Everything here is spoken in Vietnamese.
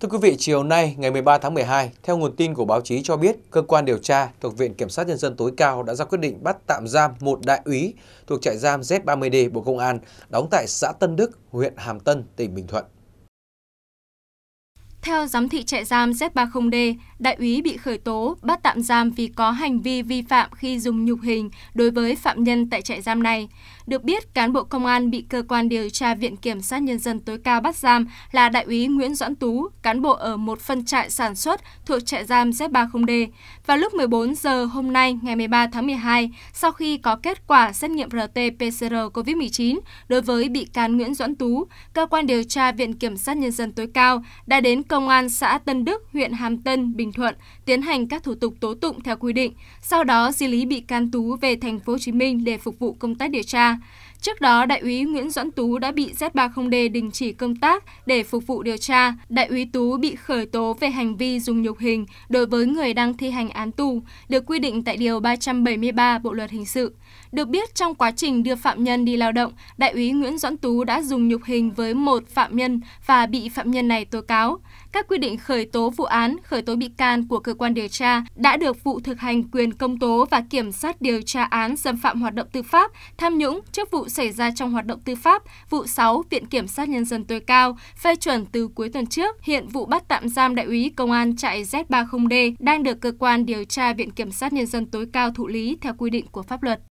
Thưa quý vị, chiều nay ngày 13 tháng 12, theo nguồn tin của báo chí cho biết, cơ quan điều tra thuộc Viện Kiểm sát Nhân dân tối cao đã ra quyết định bắt tạm giam một đại úy thuộc trại giam Z30D Bộ Công an đóng tại xã Tân Đức, huyện Hàm Tân, tỉnh Bình Thuận. Theo giám thị trại giam Z30D, đại úy bị khởi tố, bắt tạm giam vì có hành vi vi phạm khi dùng nhục hình đối với phạm nhân tại trại giam này. Được biết, cán bộ công an bị cơ quan điều tra Viện Kiểm sát Nhân dân tối cao bắt giam là đại úy Nguyễn Doãn Tú, cán bộ ở một phân trại sản xuất thuộc trại giam Z30D. Vào lúc 14 giờ hôm nay, ngày 13 tháng 12, sau khi có kết quả xét nghiệm RT-PCR COVID-19 đối với bị can Nguyễn Doãn Tú, cơ quan điều tra Viện Kiểm sát Nhân dân tối cao đã đến cơ Công an xã Tân Đức, huyện Hàm Tân, Bình Thuận tiến hành các thủ tục tố tụng theo quy định, sau đó di lý bị can Tú về thành phố Hồ Chí Minh để phục vụ công tác điều tra. Trước đó, Đại úy Nguyễn Doãn Tú đã bị Z30D đình chỉ công tác để phục vụ điều tra. Đại úy Tú bị khởi tố về hành vi dùng nhục hình đối với người đang thi hành án tù, được quy định tại Điều 373 Bộ Luật Hình sự. Được biết, trong quá trình đưa phạm nhân đi lao động, Đại úy Nguyễn Doãn Tú đã dùng nhục hình với một phạm nhân và bị phạm nhân này tố cáo. Các quy định khởi tố vụ án, khởi tố bị can của cơ quan điều tra đã được vụ thực hành quyền công tố và kiểm sát điều tra án xâm phạm hoạt động tư pháp, tham nhũng, chức vụ xảy ra trong hoạt động tư pháp, vụ 6 Viện Kiểm sát Nhân dân tối cao, phê chuẩn từ cuối tuần trước, hiện vụ bắt tạm giam đại úy công an trại Z30D đang được cơ quan điều tra Viện Kiểm sát Nhân dân tối cao thụ lý theo quy định của pháp luật.